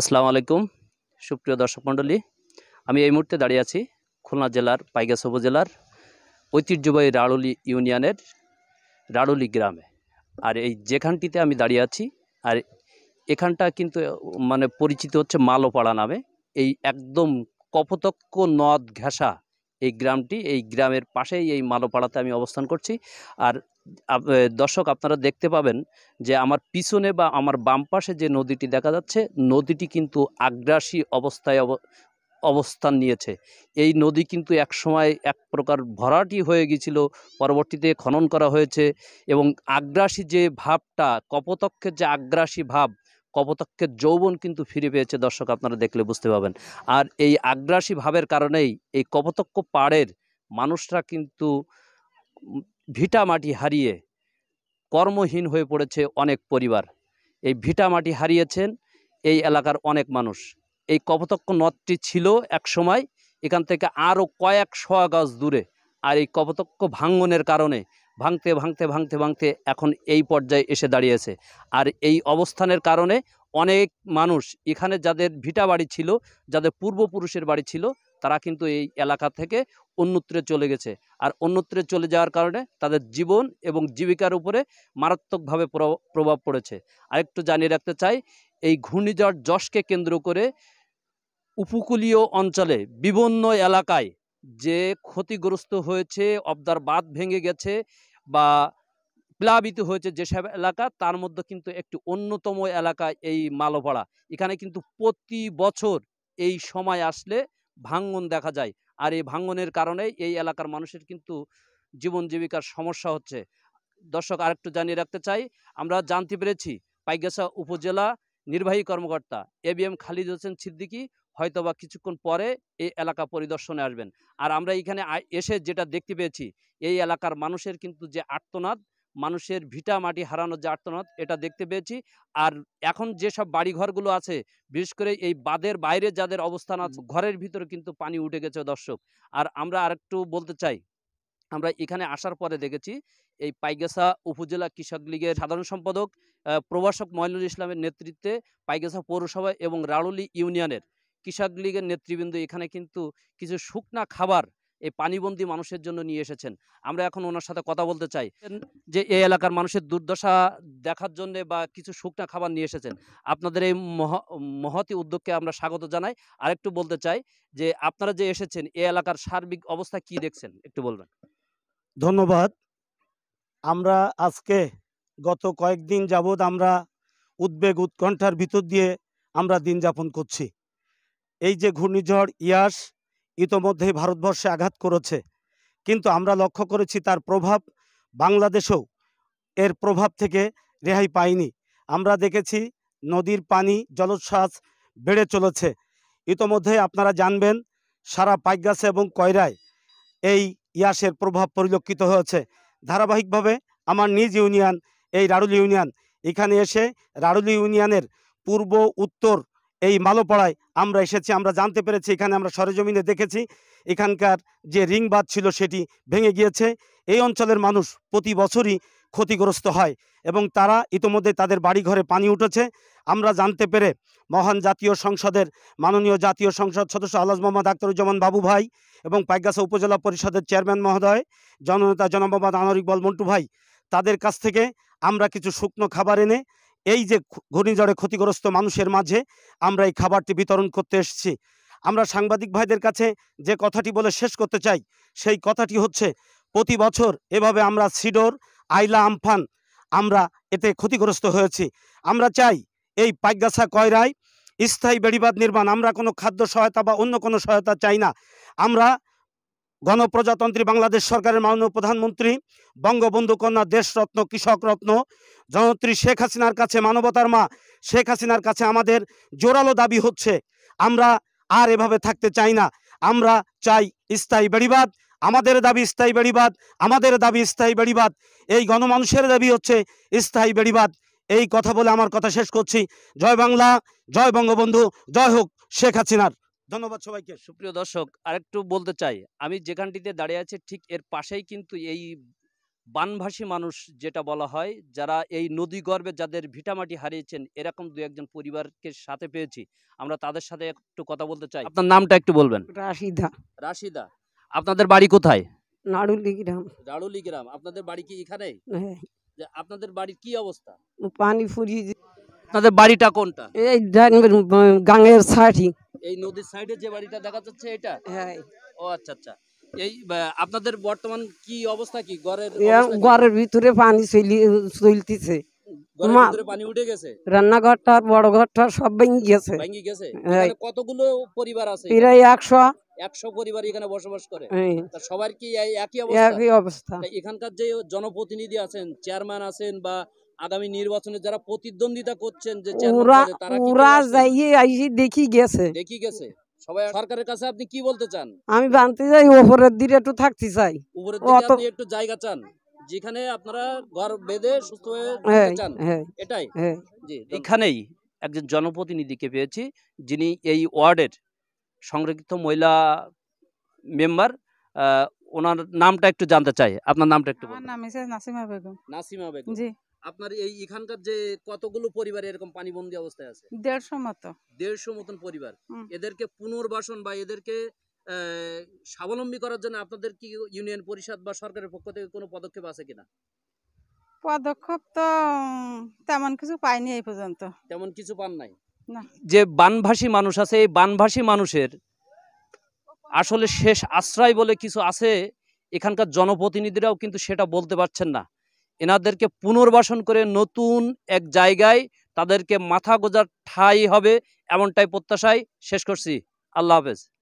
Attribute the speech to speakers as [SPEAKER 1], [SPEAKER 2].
[SPEAKER 1] আসসালামু আলাইকুম সুপ্রিয় দর্শক মণ্ডলী আমি এই মুহূর্তে দাঁড়িয়ে আছি খুলনা জেলার পাইগাস উপজেলার ঐতিহ্যবাহী রাড়ুলি ইউনিয়নের রাড়ুলি গ্রামে আর এই যেখানটিতে আমি দাঁড়িয়ে আছি আর এখানটা কিন্তু মানে পরিচিত হচ্ছে মালোপাড়া নামে এই একদম কপতক্ষ নদ ঘেঁষা এই গ্রামটি এই গ্রামের পাশেই এই মালোপাড়াতে আমি অবস্থান করছি আর দর্শক আপনারা দেখতে পাবেন যে আমার পিছনে বা আমার বাম পাশে যে নদীটি দেখা যাচ্ছে নদীটি কিন্তু আগ্রাসী অবস্থায় অবস্থান নিয়েছে এই নদী কিন্তু এক সময় এক প্রকার ভরাটি হয়ে গিয়েছিল পরবর্তীতে খনন করা হয়েছে এবং আগ্রাসী যে ভাবটা কপতক্ষের যে আগ্রাসী ভাব কপতক্ষের যৌবন কিন্তু ফিরে পেয়েছে দর্শক আপনারা দেখলে বুঝতে পাবেন আর এই আগ্রাসী ভাবের কারণেই এই কপতক্ষ পাড়ের মানুষরা কিন্তু ভিটা মাটি হারিয়ে কর্মহীন হয়ে পড়েছে অনেক পরিবার এই ভিটা মাটি হারিয়েছেন এই এলাকার অনেক মানুষ এই কপতক্ষ নদটি ছিল এক সময় এখান থেকে আরও কয়েক শ গাছ দূরে আর এই কপতক্ষ ভাঙ্গনের কারণে ভাঙতে ভাঙতে ভাঙতে ভাঙতে এখন এই পর্যায়ে এসে দাঁড়িয়েছে আর এই অবস্থানের কারণে অনেক মানুষ এখানে যাদের ভিটা বাড়ি ছিল যাদের পূর্বপুরুষের বাড়ি ছিল তারা কিন্তু এই এলাকা থেকে অন্যত্রে চলে গেছে আর অন্যত্রে চলে যাওয়ার কারণে তাদের জীবন এবং জীবিকার উপরে মারাত্মকভাবে প্রভাব পড়েছে আরেকটু জানিয়ে রাখতে চাই এই ঘূর্ণিঝড় যশকে কেন্দ্র করে উপকূলীয় অঞ্চলে বিভিন্ন এলাকায় যে ক্ষতিগ্রস্ত হয়েছে অবদার বাঁধ ভেঙে গেছে বা প্লাবিত হয়েছে যেসব এলাকা তার মধ্যে কিন্তু একটি অন্যতম এলাকা এই মালোপাড়া এখানে কিন্তু প্রতি বছর এই সময় আসলে ভাঙ্গন দেখা যায় আর এই ভাঙ্গনের কারণেই এই এলাকার মানুষের কিন্তু জীবন জীবিকার সমস্যা হচ্ছে দর্শক আরেকটু জানিয়ে রাখতে চাই আমরা জানতে পেরেছি পাইগাছা উপজেলা নির্বাহী কর্মকর্তা এ এম খালিদ হোসেন সিদ্দিকী হয়তোবা কিছুক্ষণ পরে এই এলাকা পরিদর্শনে আসবেন আর আমরা এখানে এসে যেটা দেখতে পেয়েছি এই এলাকার মানুষের কিন্তু যে আর্তনাদ মানুষের ভিটা মাটি হারানোর যে আর্তনাদ এটা দেখতে পেয়েছি আর এখন যেসব বাড়িঘরগুলো আছে বিশেষ করে এই বাঁধের বাইরে যাদের অবস্থান আছে ঘরের ভিতরে কিন্তু পানি উঠে গেছে দর্শক আর আমরা আরেকটু বলতে চাই আমরা এখানে আসার পরে দেখেছি এই পাইগাসা উপজেলা কৃষক লীগের সাধারণ সম্পাদক প্রভাষক মহিলুল ইসলামের নেতৃত্বে পাইগেসা পৌরসভা এবং রাড়ুলি ইউনিয়নের কৃষক লীগের নেতৃবৃন্দ এখানে কিন্তু কিছু শুকনা খাবার এই পানিবন্দি মানুষের জন্য নিয়ে এসেছেন আমরা এখন ওনার সাথে কথা বলতে চাই যে এই এলাকার মানুষের দুর্দশা দেখার জন্য বা কিছু শুকনো খাবার নিয়ে এসেছেন আপনাদের এই মহতি উদ্যোগকে আমরা স্বাগত জানাই আর একটু বলতে চাই যে আপনারা যে এসেছেন এই এলাকার সার্বিক অবস্থা কি দেখছেন একটু বলবেন
[SPEAKER 2] ধন্যবাদ আমরা আজকে গত কয়েকদিন যাবৎ আমরা উদ্বেগ উৎকণ্ঠার ভিতর দিয়ে আমরা দিন যাপন করছি এই যে ঘূর্ণিঝড় ইয়াস ইতোমধ্যেই ভারতবর্ষে আঘাত করেছে কিন্তু আমরা লক্ষ্য করেছি তার প্রভাব বাংলাদেশেও এর প্রভাব থেকে রেহাই পায়নি আমরা দেখেছি নদীর পানি জলোচ্ছ্বাস বেড়ে চলেছে ইতোমধ্যে আপনারা জানবেন সারা পাইগাছে এবং কয়রায় এই ইয়াসের প্রভাব পরিলক্ষিত হয়েছে ধারাবাহিকভাবে আমার নিজ ইউনিয়ন এই রাড়ুলি ইউনিয়ন এখানে এসে রাড়ুলি ইউনিয়নের পূর্ব উত্তর এই মালোপাড়ায় আমরা এসেছি আমরা জানতে পেরেছি এখানে আমরা সরেজমিনে দেখেছি এখানকার যে রিংবাদ ছিল সেটি ভেঙে গিয়েছে এই অঞ্চলের মানুষ প্রতি বছরই ক্ষতিগ্রস্ত হয় এবং তারা ইতোমধ্যে তাদের বাড়িঘরে পানি উঠেছে আমরা জানতে পেরে মহান জাতীয় সংসদের মাননীয় জাতীয় সংসদ সদস্য আলাজ মোহাম্মদ আক্তরুজ্জামান বাবু ভাই এবং পাইগাছা উপজেলা পরিষদের চেয়ারম্যান মহোদয় জননেতা জনমোহাম্মদ মোহাম্মদ আনোয়ার মন্টু ভাই তাদের কাছ থেকে আমরা কিছু শুকনো খাবার এনে এই যে ঘূর্ণিঝড়ে ক্ষতিগ্রস্ত মানুষের মাঝে আমরা এই খাবারটি বিতরণ করতে এসেছি আমরা সাংবাদিক ভাইদের কাছে যে কথাটি বলে শেষ করতে চাই সেই কথাটি হচ্ছে প্রতি বছর এভাবে আমরা সিডোর আইলা আমফান আমরা এতে ক্ষতিগ্রস্ত হয়েছি আমরা চাই এই পাইগাছা কয়রায় স্থায়ী বেড়িবাদ নির্মাণ আমরা কোনো খাদ্য সহায়তা বা অন্য কোনো সহায়তা চাই না আমরা গণপ্রজাতন্ত্রী বাংলাদেশ সরকারের মাননীয় প্রধানমন্ত্রী বঙ্গবন্ধু কন্যা দেশরত্ন কৃষক রত্ন জনত্রী শেখ হাসিনার কাছে মানবতার মা শেখ হাসিনার কাছে আমাদের জোরালো দাবি হচ্ছে আমরা আর এভাবে থাকতে চাই না আমরা চাই স্থায়ী বেড়িবাদ আমাদের দাবি স্থায়ী বেড়িবাদ আমাদের দাবি স্থায়ী বেড়িবাদ এই গণমানুষের দাবি হচ্ছে স্থায়ী বেড়িবাদ এই কথা বলে আমার কথা শেষ করছি জয় বাংলা জয় বঙ্গবন্ধু জয় হোক শেখ হাসিনার
[SPEAKER 1] ধন্যবাদ সবাইকে সুপ্রিয় দর্শক আরেকটু বলতে চাই আমি যেখানটিতে দাঁড়িয়ে আছি ঠিক এর পাশেই কিন্তু এই বানভাসী মানুষ যেটা বলা হয় যারা এই নদী গর্বে যাদের ভিটামাটি হারিয়েছেন এরকম দু একজন পরিবারকে সাথে পেয়েছি আমরা তাদের সাথে একটু কথা বলতে চাই আপনার নামটা একটু বলবেন রাশিদা রাশিদা আপনাদের বাড়ি কোথায় নাড়ুলি গ্রাম নাড়ুলি গ্রাম আপনাদের বাড়ি কি এখানে হ্যাঁ। আপনাদের বাড়ির কি অবস্থা
[SPEAKER 2] পানি ফুরিয়ে আপনাদের বাড়িটা কোনটা এই গাঙের সাইডে
[SPEAKER 1] এই নদীর সাইডে যে বাড়িটা দেখা যাচ্ছে এটা হ্যাঁ ও আচ্ছা আচ্ছা এই আপনাদের বর্তমান কি অবস্থা কি ঘরের ঘরের
[SPEAKER 2] ভিতরে পানি চলতেছে পানি এখানকার যে জনপ্রতিনিধি
[SPEAKER 1] আছেন চেয়ারম্যান আছেন বা আগামী নির্বাচনে যারা প্রতিদ্বন্দ্বিতা করছেন যে ওরা যাইয়ে
[SPEAKER 2] আইসি দেখি গেছে দেখি
[SPEAKER 1] গেছে হ্যাঁ, হ্যাঁ, হ্যাঁ। পেয়েছি যিনি এই ওয়ার্ডের সংরক্ষিত মহিলা মেম্বার ওনার নামটা একটু জানতে চাই আপনার নামটা একটু নাসিমা বেগম নাসিমা বেগম আপনার এই এখানকার যে কতগুলো পরিবার এরকম পানিবন্দী অবস্থায় আছে
[SPEAKER 2] দেড়শো মতো
[SPEAKER 1] দেড়শো মতন পরিবার এদেরকে পুনর্বাসন বা এদেরকে স্বাবলম্বী করার জন্য আপনাদের কি ইউনিয়ন পরিষদ বা সরকারের পক্ষ থেকে কোনো পদক্ষেপ আছে কিনা
[SPEAKER 2] পদক্ষেপ তো তেমন কিছু পাইনি এই পর্যন্ত
[SPEAKER 1] তেমন কিছু পান নাই যে বানভাসী মানুষ আছে এই বানভাসী মানুষের আসলে শেষ আশ্রয় বলে কিছু আছে এখানকার জনপ্রতিনিধিরাও কিন্তু সেটা বলতে পারছেন না এনাদেরকে পুনর্বাসন করে নতুন এক জায়গায় তাদেরকে মাথা গোজার ঠাই হবে এমনটাই প্রত্যাশায় শেষ করছি আল্লাহ হাফেজ